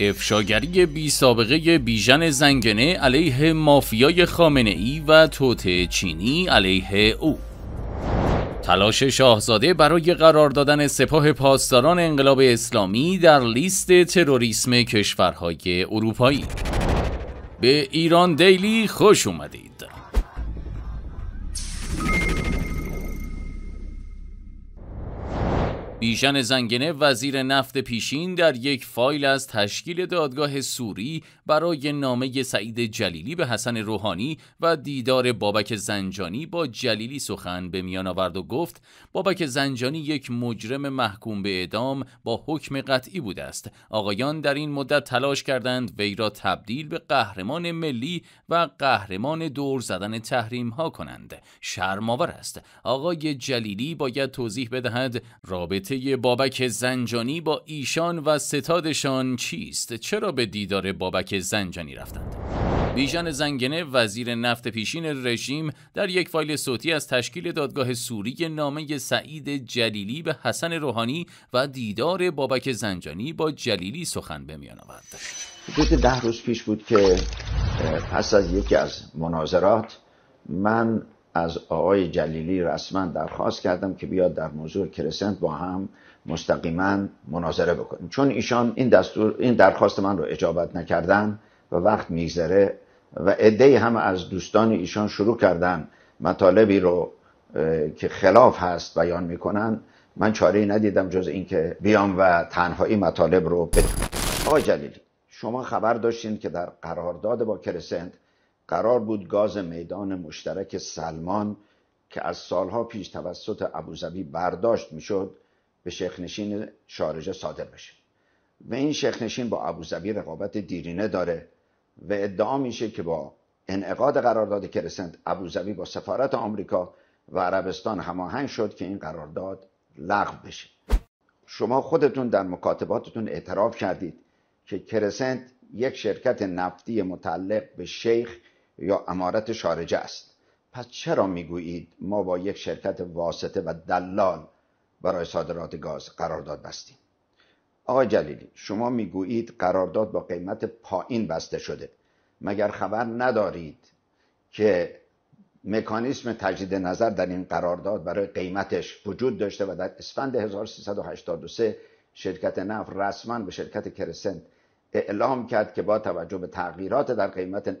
افشاگری بی سابقه بیژن زنگنه علیه مافیای خامنه ای و توته چینی علیه او تلاش شاهزاده برای قرار دادن سپاه پاسداران انقلاب اسلامی در لیست تروریسم کشورهای اروپایی به ایران دیلی خوش اومدید بیژن زنگنه وزیر نفت پیشین در یک فایل از تشکیل دادگاه سوری برای نامه سعید جلیلی به حسن روحانی و دیدار بابک زنجانی با جلیلی سخن به میان آورد و گفت بابک زنجانی یک مجرم محکوم به اعدام با حکم قطعی بوده است آقایان در این مدت تلاش کردند وی را تبدیل به قهرمان ملی و قهرمان دور زدن تحریم ها کنند شرمآور است آقای جلیلی باید توضیح بدهد رابطه رابطه بابک زنجانی با ایشان و ستادشان چیست؟ چرا به دیدار بابک زنجانی رفتند؟ بیژن زنگنه وزیر نفت پیشین رژیم در یک فایل صوتی از تشکیل دادگاه سوری نامه سعید جلیلی به حسن روحانی و دیدار بابک زنجانی با جلیلی سخن به میان آورد. حدود ده روز پیش بود که پس از یکی از مناظرات من از آقای جلیلی رسما درخواست کردم که بیاد در موضوع کرسنت با هم مستقیما مناظره بکنیم چون ایشان این دستور این درخواست من رو اجابت نکردن و وقت میگذره و عده هم از دوستان ایشان شروع کردن مطالبی رو که خلاف هست بیان میکنن من چاره ندیدم جز اینکه بیام و تنهایی مطالب رو بتونم آقای جلیلی شما خبر داشتین که در قرارداد با کرسنت قرار بود گاز میدان مشترک سلمان که از سالها پیش توسط ابوظبی برداشت میشد به شیخنشین شارجه صادر بشه و این شیخنشین با ابوظبی رقابت دیرینه داره و ادعا میشه که با انعقاد قرارداد کرسنت ابوظبی با سفارت آمریکا و عربستان هماهنگ شد که این قرارداد لغو بشه شما خودتون در مکاتباتتون اعتراف کردید که کرسنت یک شرکت نفتی متعلق به شیخ یا امارت شارجه است پس چرا میگویید ما با یک شرکت واسطه و دلال برای صادرات گاز قرارداد بستیم آقای جلیلی شما میگویید قرارداد با قیمت پایین بسته شده مگر خبر ندارید که مکانیسم تجدید نظر در این قرارداد برای قیمتش وجود داشته و در اسفند 1383 شرکت نفت رسما به شرکت کرسنت اعلام کرد که با توجه به تغییرات در قیمت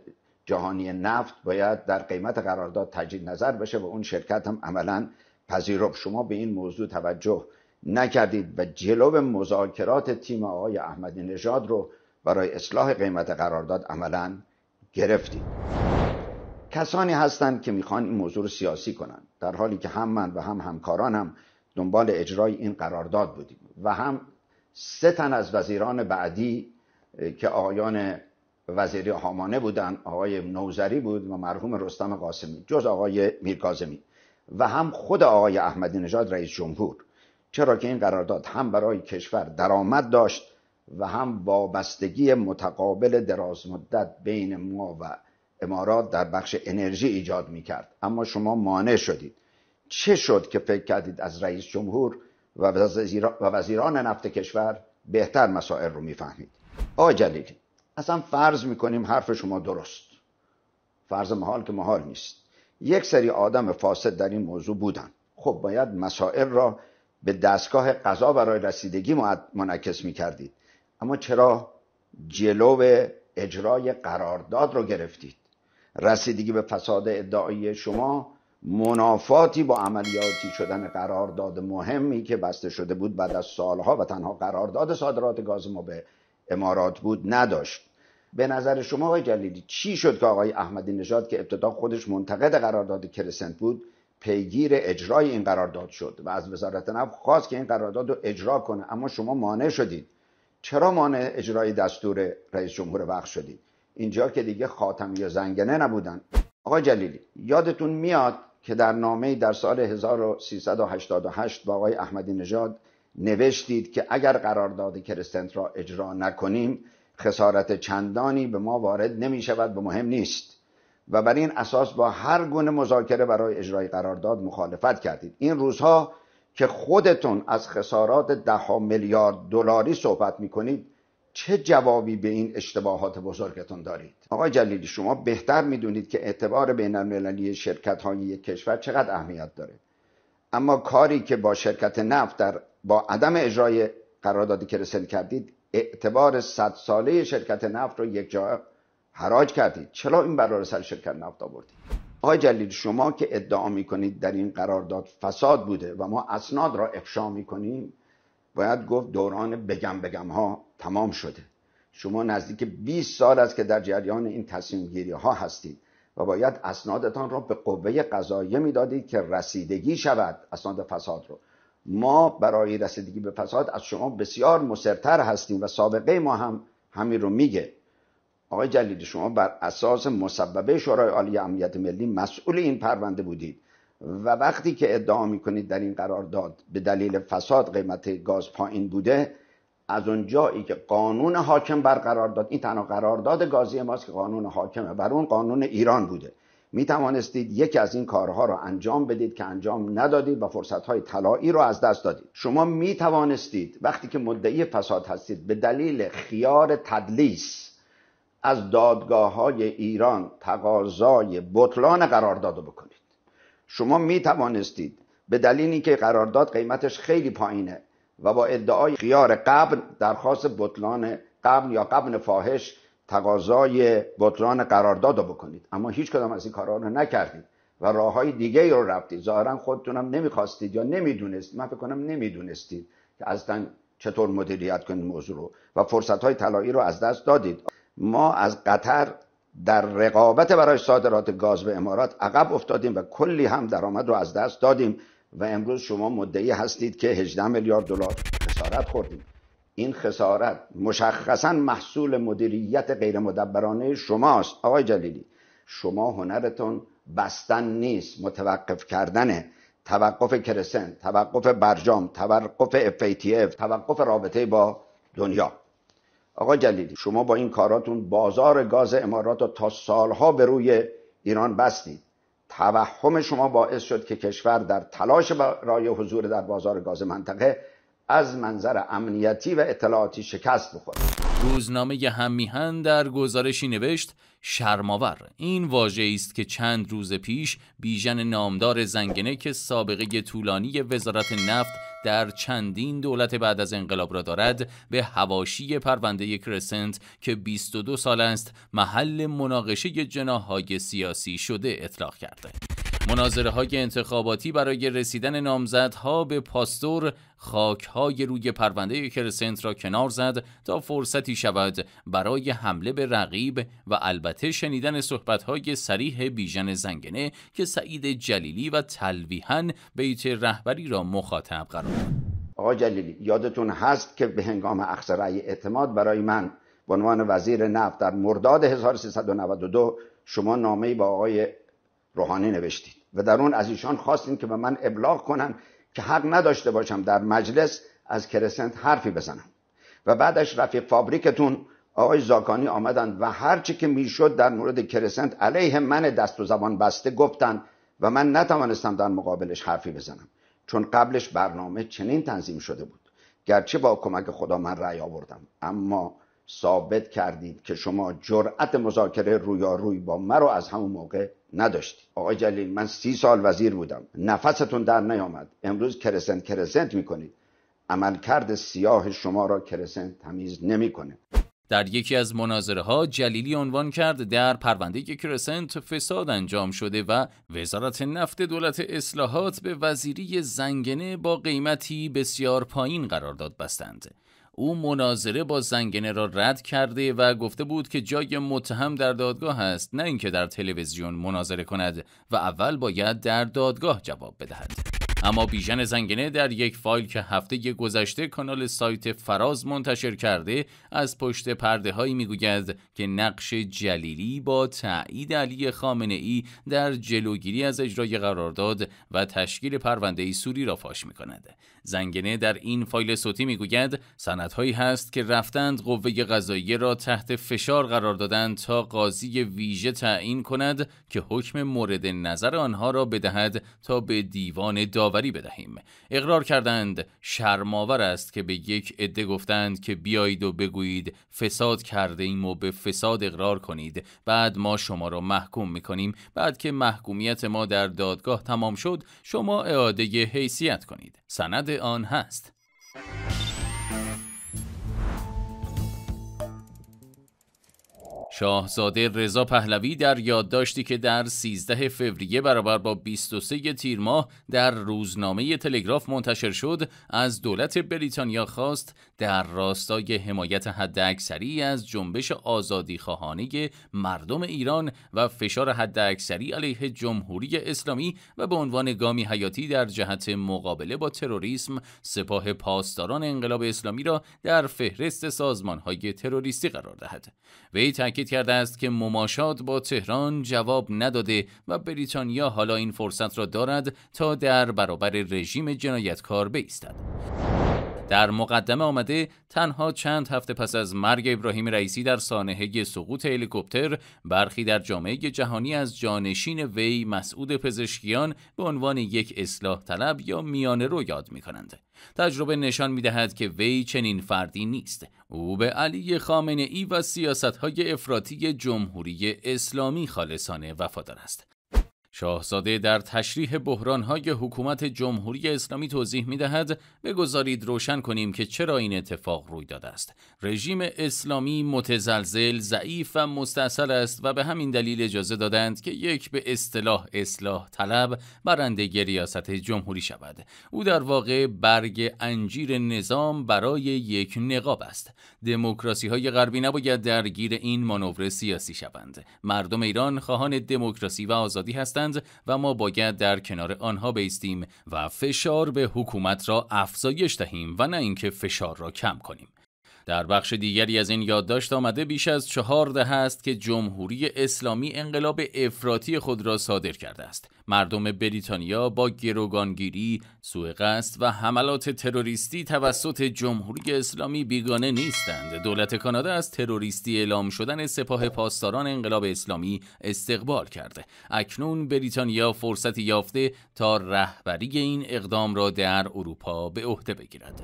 جهانی نفت باید در قیمت قرارداد تجدید نظر بشه و اون شرکت هم عملا پذیرفت شما به این موضوع توجه نکردید و جلو مذاکرات تیم آقای احمدی نژاد رو برای اصلاح قیمت قرارداد عملا گرفتید کسانی هستند که میخوان این موضوع رو سیاسی کنند در حالی که هم من و هم همکارانم دنبال اجرای این قرارداد بودیم و هم سه تن از وزیران بعدی که آیان وزیری هامانه بودن آقای نوزری بود و مرحوم رستم قاسمی جز آقای میرکاظمی و هم خود آقای احمدی نژاد رئیس جمهور چرا که این قرارداد هم برای کشور درآمد داشت و هم وابستگی متقابل درازمدت بین ما و امارات در بخش انرژی ایجاد می کرد اما شما مانع شدید چه شد که فکر کردید از رئیس جمهور و وزیران نفت کشور بهتر مسائل رو میفهمید فهمید؟ جلیلی اصلا فرض میکنیم حرف شما درست فرض محال که محال نیست یک سری آدم فاسد در این موضوع بودن خب باید مسائل را به دستگاه قضا برای رسیدگی منعکس میکردید اما چرا جلو اجرای قرارداد رو گرفتید رسیدگی به فساد ادعایی شما منافاتی با عملیاتی شدن قرارداد مهمی که بسته شده بود بعد از سالها و تنها قرارداد صادرات گاز ما به امارات بود نداشت به نظر شما آقای جلیلی چی شد که آقای احمدی نژاد که ابتدا خودش منتقد قرارداد کرسنت بود پیگیر اجرای این قرارداد شد و از وزارت نفت خواست که این قرارداد رو اجرا کنه اما شما مانع شدید چرا مانع اجرای دستور رئیس جمهور وقت شدید اینجا که دیگه خاتم یا زنگنه نبودن آقای جلیلی یادتون میاد که در نامه در سال 1388 با آقای احمدی نژاد نوشتید که اگر قرارداد کرسنت را اجرا نکنیم خسارت چندانی به ما وارد نمی شود به مهم نیست و بر این اساس با هر گونه مذاکره برای اجرای قرارداد مخالفت کردید این روزها که خودتون از خسارات ده میلیارد دلاری صحبت می کنید چه جوابی به این اشتباهات بزرگتون دارید آقای جلیلی شما بهتر میدونید که اعتبار بین المللی شرکت های یک کشور چقدر اهمیت داره اما کاری که با شرکت نفت در با عدم اجرای قراردادی که رسل کردید اعتبار صد ساله شرکت نفت رو یک جا حراج کردید چرا این برای شرکت نفت آوردید آقای جلیل شما که ادعا میکنید در این قرارداد فساد بوده و ما اسناد را افشا میکنیم باید گفت دوران بگم بگم ها تمام شده شما نزدیک 20 سال است که در جریان این تصمیم گیری ها هستید و باید اسنادتان را به قوه قضاییه میدادید که رسیدگی شود اسناد فساد رو ما برای رسیدگی به فساد از شما بسیار مسرتر هستیم و سابقه ما هم همین رو میگه آقای جلیلی شما بر اساس مسببه شورای عالی امنیت ملی مسئول این پرونده بودید و وقتی که ادعا میکنید در این قرارداد به دلیل فساد قیمت گاز پایین بوده از اونجایی که قانون حاکم برقرار داد این تنها قرارداد گازی ماست که قانون حاکمه بر اون قانون ایران بوده می توانستید یکی از این کارها را انجام بدید که انجام ندادید و فرصت های طلایی را از دست دادید شما می توانستید وقتی که مدعی فساد هستید به دلیل خیار تدلیس از دادگاه های ایران تقاضای بطلان قرارداد رو بکنید شما می توانستید به دلیل که قرارداد قیمتش خیلی پایینه و با ادعای خیار قبل درخواست بطلان قبل یا قبل فاحش تقاضای بطلان قرارداد رو بکنید اما هیچ کدام از این کارها رو نکردید و راه های دیگه رو رفتید ظاهرا خودتونم نمیخواستید یا نمیدونستید من فکر کنم نمیدونستید که اصلا چطور مدیریت کنید موضوع رو و فرصت های طلایی رو از دست دادید ما از قطر در رقابت برای صادرات گاز به امارات عقب افتادیم و کلی هم درآمد رو از دست دادیم و امروز شما مدعی هستید که 18 میلیارد دلار خسارت خوردید این خسارت مشخصا محصول مدیریت غیرمدبرانه شماست آقای جلیلی شما هنرتون بستن نیست متوقف کردنه توقف کرسن توقف برجام توقف FATF توقف رابطه با دنیا آقای جلیلی شما با این کاراتون بازار گاز امارات رو تا سالها به روی ایران بستید توهم شما باعث شد که کشور در تلاش برای حضور در بازار گاز منطقه از منظر امنیتی و اطلاعاتی شکست بخورد روزنامه همیهن در گزارشی نوشت شرماور این واژه است که چند روز پیش بیژن نامدار زنگنه که سابقه طولانی وزارت نفت در چندین دولت بعد از انقلاب را دارد به هواشی پرونده کرسنت که 22 سال است محل مناقشه جناهای سیاسی شده اطلاق کرده مناظره های انتخاباتی برای رسیدن نامزدها به پاستور خاک های روی پرونده کرسنت را کنار زد تا فرصتی شود برای حمله به رقیب و البته شنیدن صحبت های سریح بیژن زنگنه که سعید جلیلی و تلویحا بیت رهبری را مخاطب قرار داد. آقا جلیلی یادتون هست که به هنگام اخذ اعتماد برای من به عنوان وزیر نفت در مرداد 1392 شما نامه با آقای روحانی نوشتید و در اون از ایشان خواستین که به من ابلاغ کنن که حق نداشته باشم در مجلس از کرسنت حرفی بزنم و بعدش رفیق فابریکتون آقای زاکانی آمدند و هرچی که میشد در مورد کرسنت علیه من دست و زبان بسته گفتن و من نتوانستم در مقابلش حرفی بزنم چون قبلش برنامه چنین تنظیم شده بود گرچه با کمک خدا من رأی آوردم اما ثابت کردید که شما جرأت مذاکره رویاروی با مرا از همون موقع نداشتی. آقای جلیل من سی سال وزیر بودم نفستون در نیامد امروز کرسنت کرسنت میکنید عملکرد سیاه شما را کرسنت تمیز نمیکنه در یکی از مناظره ها جلیلی عنوان کرد در پرونده کرسنت فساد انجام شده و وزارت نفت دولت اصلاحات به وزیری زنگنه با قیمتی بسیار پایین قرارداد بستند او مناظره با زنگنه را رد کرده و گفته بود که جای متهم در دادگاه است نه اینکه در تلویزیون مناظره کند و اول باید در دادگاه جواب بدهد اما بیژن زنگنه در یک فایل که هفته گذشته کانال سایت فراز منتشر کرده از پشت پرده هایی میگوید که نقش جلیلی با تایید علی خامنه ای در جلوگیری از اجرای قرارداد و تشکیل پرونده ای سوری را فاش می کند. زنگنه در این فایل صوتی میگوید سندهایی هست که رفتند قوه قضاییه را تحت فشار قرار دادند تا قاضی ویژه تعیین کند که حکم مورد نظر آنها را بدهد تا به دیوان داوری بدهیم اقرار کردند شرماور است که به یک عده گفتند که بیایید و بگویید فساد کرده ایم و به فساد اقرار کنید بعد ما شما را محکوم میکنیم بعد که محکومیت ما در دادگاه تمام شد شما اعاده حیثیت کنید سند آن هست. شاهزاده رضا پهلوی در یادداشتی که در 13 فوریه برابر با 23 تیر ماه در روزنامه تلگراف منتشر شد از دولت بریتانیا خواست در راستای حمایت حداکثری از جنبش آزادی آزادیخواهانه مردم ایران و فشار حداکثری علیه جمهوری اسلامی و به عنوان گامی حیاتی در جهت مقابله با تروریسم سپاه پاسداران انقلاب اسلامی را در فهرست سازمانهای تروریستی قرار دهد وی تاکید کرده است که مماشات با تهران جواب نداده و بریتانیا حالا این فرصت را دارد تا در برابر رژیم جنایتکار بیستد. در مقدمه آمده تنها چند هفته پس از مرگ ابراهیم رئیسی در سانحه سقوط هلیکوپتر برخی در جامعه جهانی از جانشین وی مسعود پزشکیان به عنوان یک اصلاح طلب یا میانه رو یاد می کنند. تجربه نشان می دهد که وی چنین فردی نیست. او به علی خامنه ای و سیاست های افراطی جمهوری اسلامی خالصانه وفادار است. شاهزاده در تشریح بحرانهای حکومت جمهوری اسلامی توضیح می دهد بگذارید روشن کنیم که چرا این اتفاق روی داده است رژیم اسلامی متزلزل ضعیف و مستاصل است و به همین دلیل اجازه دادند که یک به اصطلاح اصلاح طلب برنده ریاست جمهوری شود او در واقع برگ انجیر نظام برای یک نقاب است دموکراسی های غربی نباید درگیر این مانور سیاسی شوند مردم ایران خواهان دموکراسی و آزادی هستند و ما باید در کنار آنها بیستیم و فشار به حکومت را افزایش دهیم و نه اینکه فشار را کم کنیم در بخش دیگری از این یادداشت آمده بیش از چهار ده است که جمهوری اسلامی انقلاب افراطی خود را صادر کرده است مردم بریتانیا با گروگانگیری سوء قصد و حملات تروریستی توسط جمهوری اسلامی بیگانه نیستند دولت کانادا از تروریستی اعلام شدن سپاه پاسداران انقلاب اسلامی استقبال کرده اکنون بریتانیا فرصتی یافته تا رهبری این اقدام را در اروپا به عهده بگیرد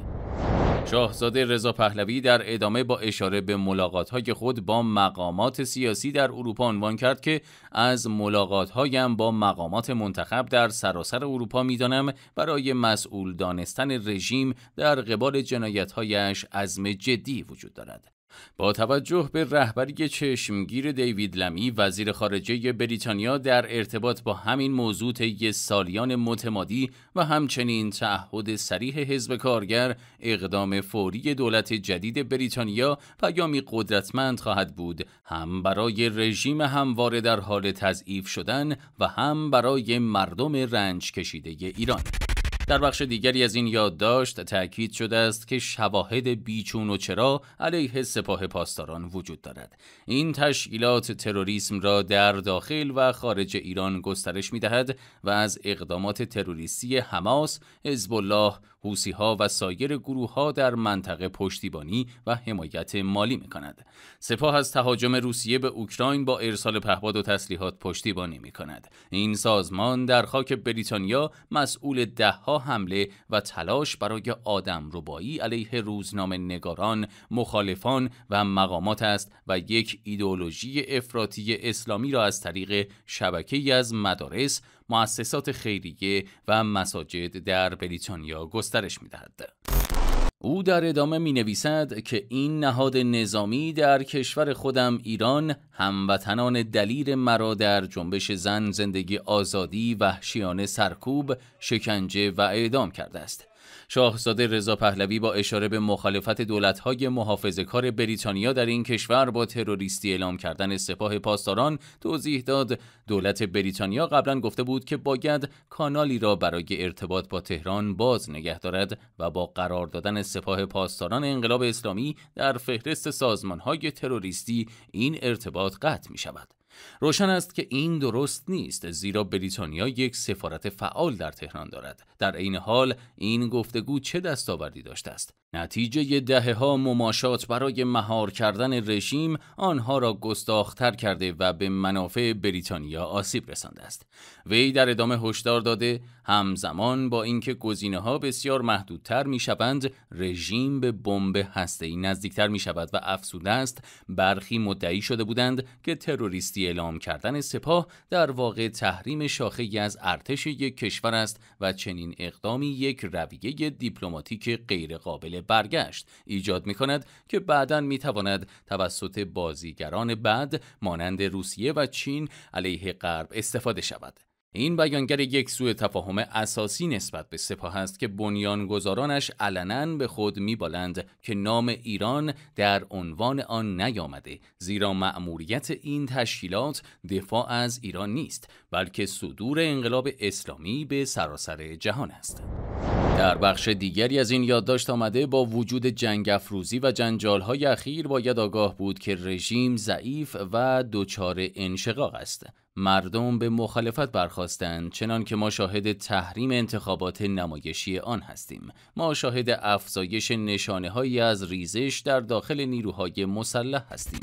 شاهزاده رضا پهلوی در ادامه با اشاره به ملاقات خود با مقامات سیاسی در اروپا عنوان کرد که از ملاقات هایم با مقامات منتخب در سراسر اروپا میدانم برای مسئول دانستن رژیم در قبال جنایت هایش عزم جدی وجود دارد با توجه به رهبری چشمگیر دیوید لمی وزیر خارجه بریتانیا در ارتباط با همین موضوع طی سالیان متمادی و همچنین تعهد سریح حزب کارگر اقدام فوری دولت جدید بریتانیا پیامی قدرتمند خواهد بود هم برای رژیم همواره در حال تضعیف شدن و هم برای مردم رنج کشیده ایران در بخش دیگری از این یادداشت تاکید شده است که شواهد بیچون و چرا علیه سپاه پاسداران وجود دارد این تشکیلات تروریسم را در داخل و خارج ایران گسترش می دهد و از اقدامات تروریستی حماس، حزب الله، ها و سایر گروه ها در منطقه پشتیبانی و حمایت مالی می کند. سپاه از تهاجم روسیه به اوکراین با ارسال پهباد و تسلیحات پشتیبانی می کند. این سازمان در خاک بریتانیا مسئول دهها حمله و تلاش برای آدم ربایی علیه روزنامه نگاران، مخالفان و مقامات است و یک ایدولوژی افراطی اسلامی را از طریق شبکه از مدارس، مؤسسات خیریه و مساجد در بریتانیا گسترش میدهد. او در ادامه می نویسد که این نهاد نظامی در کشور خودم ایران هموطنان دلیر مرا در جنبش زن زندگی آزادی وحشیانه سرکوب شکنجه و اعدام کرده است شاهزاده رضا پهلوی با اشاره به مخالفت دولت‌های محافظه‌کار بریتانیا در این کشور با تروریستی اعلام کردن سپاه پاسداران توضیح داد دولت بریتانیا قبلا گفته بود که باید کانالی را برای ارتباط با تهران باز نگه دارد و با قرار دادن سپاه پاسداران انقلاب اسلامی در فهرست سازمان‌های تروریستی این ارتباط قطع می‌شود. روشن است که این درست نیست زیرا بریتانیا یک سفارت فعال در تهران دارد در عین حال این گفتگو چه دستاوردی داشته است نتیجه دهه ها مماشات برای مهار کردن رژیم آنها را گستاختر کرده و به منافع بریتانیا آسیب رسانده است. وی در ادامه هشدار داده همزمان با اینکه گزینه ها بسیار محدودتر می شوند رژیم به بمب هسته ای نزدیکتر می شود و افسوده است برخی مدعی شده بودند که تروریستی اعلام کردن سپاه در واقع تحریم شاخه از ارتش یک کشور است و چنین اقدامی یک رویه دیپلماتیک غیرقابل برگشت ایجاد می کند که بعدا می تواند توسط بازیگران بعد مانند روسیه و چین علیه غرب استفاده شود. این بیانگر یک سوء تفاهم اساسی نسبت به سپاه است که بنیانگذارانش علنا به خود میبالند که نام ایران در عنوان آن نیامده زیرا مأموریت این تشکیلات دفاع از ایران نیست بلکه صدور انقلاب اسلامی به سراسر جهان است در بخش دیگری از این یادداشت آمده با وجود جنگ افروزی و های اخیر باید آگاه بود که رژیم ضعیف و دچار انشقاق است مردم به مخالفت برخواستند چنان که ما شاهد تحریم انتخابات نمایشی آن هستیم ما شاهد افزایش نشانه هایی از ریزش در داخل نیروهای مسلح هستیم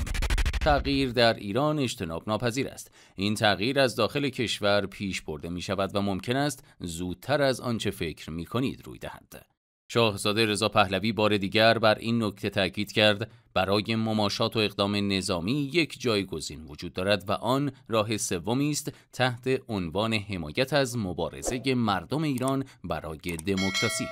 تغییر در ایران اجتناب ناپذیر است این تغییر از داخل کشور پیش برده می شود و ممکن است زودتر از آنچه فکر می کنید روی دهد شاهزاده رضا پهلوی بار دیگر بر این نکته تاکید کرد برای مماشات و اقدام نظامی یک جایگزین وجود دارد و آن راه سومی است تحت عنوان حمایت از مبارزه مردم ایران برای دموکراسی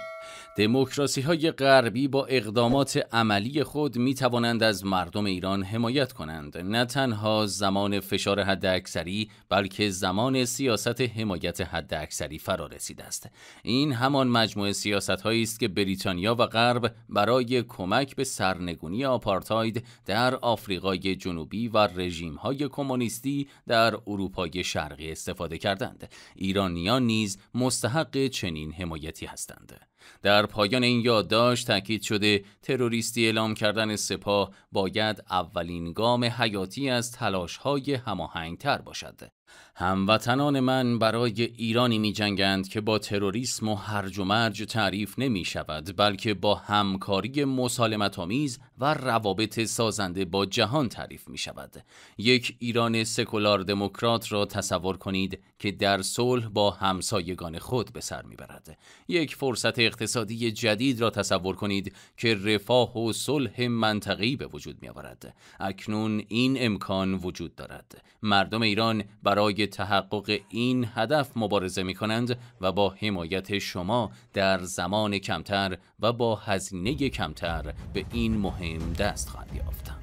دموکراسی های غربی با اقدامات عملی خود می توانند از مردم ایران حمایت کنند نه تنها زمان فشار حداکثری بلکه زمان سیاست حمایت حداکثری فرا رسیده است این همان مجموعه سیاست هایی است که بریتانیا و غرب برای کمک به سرنگونی آپارتاید در آفریقای جنوبی و رژیم های کمونیستی در اروپای شرقی استفاده کردند ایرانیان نیز مستحق چنین حمایتی هستند در پایان این یادداشت تاکید شده تروریستی اعلام کردن سپاه باید اولین گام حیاتی از تلاش‌های هماهنگتر باشد هموطنان من برای ایرانی می جنگند که با تروریسم و هرج و مرج تعریف نمی شود بلکه با همکاری مسالمت آمیز و روابط سازنده با جهان تعریف می شود یک ایران سکولار دموکرات را تصور کنید که در صلح با همسایگان خود به سر می برد یک فرصت اقتصادی جدید را تصور کنید که رفاه و صلح منطقی به وجود می آورد اکنون این امکان وجود دارد مردم ایران برای برای تحقق این هدف مبارزه می کنند و با حمایت شما در زمان کمتر و با هزینه کمتر به این مهم دست خواهند یافتند.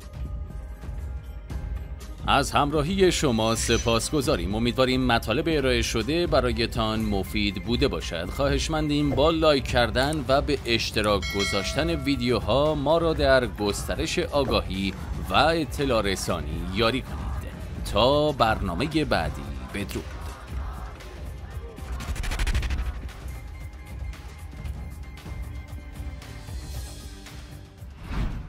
از همراهی شما سپاس گذاریم امیدواریم مطالب ارائه شده برایتان مفید بوده باشد خواهشمندیم با لایک کردن و به اشتراک گذاشتن ویدیوها ما را در گسترش آگاهی و اطلاع رسانی یاری کنید تا برنامه بعدی بدرود